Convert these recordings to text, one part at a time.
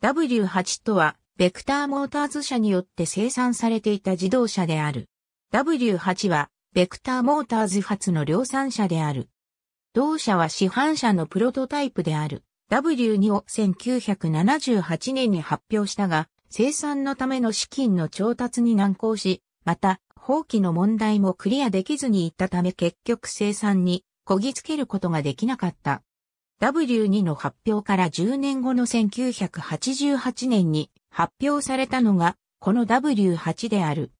W8 とは、ベクターモーターズ社によって生産されていた自動車である。W8 は、ベクターモーターズ発の量産車である。同社は市販車のプロトタイプである。W2 を1978年に発表したが、生産のための資金の調達に難航し、また、法規の問題もクリアできずにいったため結局生産にこぎつけることができなかった。W2 の発表から10年後の1988年に発表されたのが、この W8 である。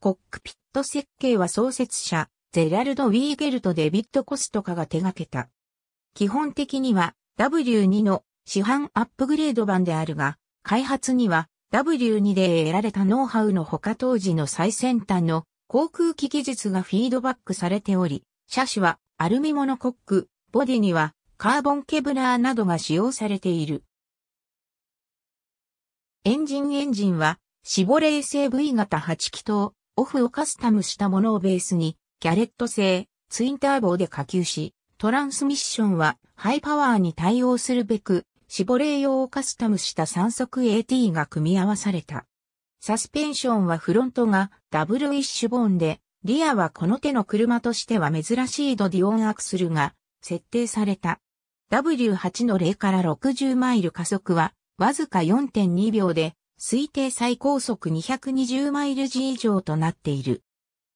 コックピット設計は創設者、ゼラルド・ウィーゲルとデビッド・コストカが手掛けた。基本的には W2 の市販アップグレード版であるが、開発には W2 で得られたノウハウのほか当時の最先端の航空機技術がフィードバックされており、車種はアルミモノコック、ボディにはカーボンケブラーなどが使用されている。エンジンエンジンは、シボレー製 V 型8気筒、オフをカスタムしたものをベースに、キャレット製、ツインターボで下級し、トランスミッションは、ハイパワーに対応するべく、シボレー用をカスタムした3速 AT が組み合わされた。サスペンションはフロントがダブルイッシュボーンで、リアはこの手の車としては珍しいドディオンアクスルが設定された。W8 の0から60マイル加速は、わずか4.2秒で、推定最高速220マイル G 以上となっている。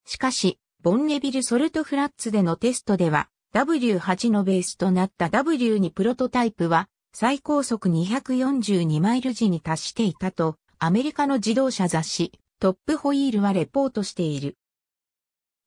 しかし、ボンネビルソルトフラッツでのテストでは、W8 のベースとなった W2 プロトタイプは、最高速242マイル時に達していたと、アメリカの自動車雑誌、トップホイールはレポートしている。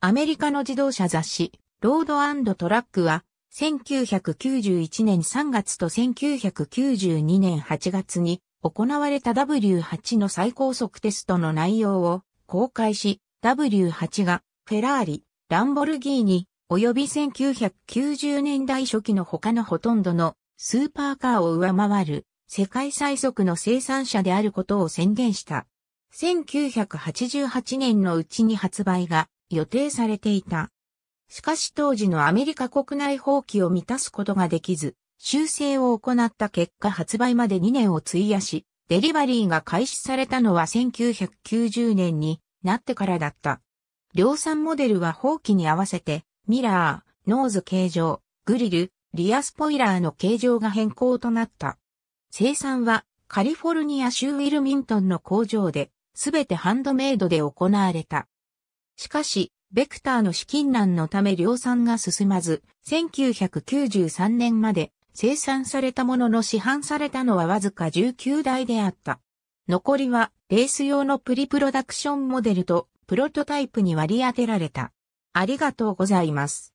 アメリカの自動車雑誌、ロードトラックは、1991年3月と1992年8月に行われた W8 の最高速テストの内容を公開し、W8 がフェラーリ、ランボルギーニ、及び1990年代初期の他のほとんどのスーパーカーを上回る世界最速の生産者であることを宣言した。1988年のうちに発売が予定されていた。しかし当時のアメリカ国内放棄を満たすことができず、修正を行った結果発売まで2年を費やし、デリバリーが開始されたのは1990年になってからだった。量産モデルは放棄に合わせて、ミラー、ノーズ形状、グリル、リアスポイラーの形状が変更となった。生産はカリフォルニア州ウィルミントンの工場で、すべてハンドメイドで行われた。しかし、ベクターの資金難のため量産が進まず、1993年まで生産されたものの市販されたのはわずか19台であった。残りはレース用のプリプロダクションモデルとプロトタイプに割り当てられた。ありがとうございます。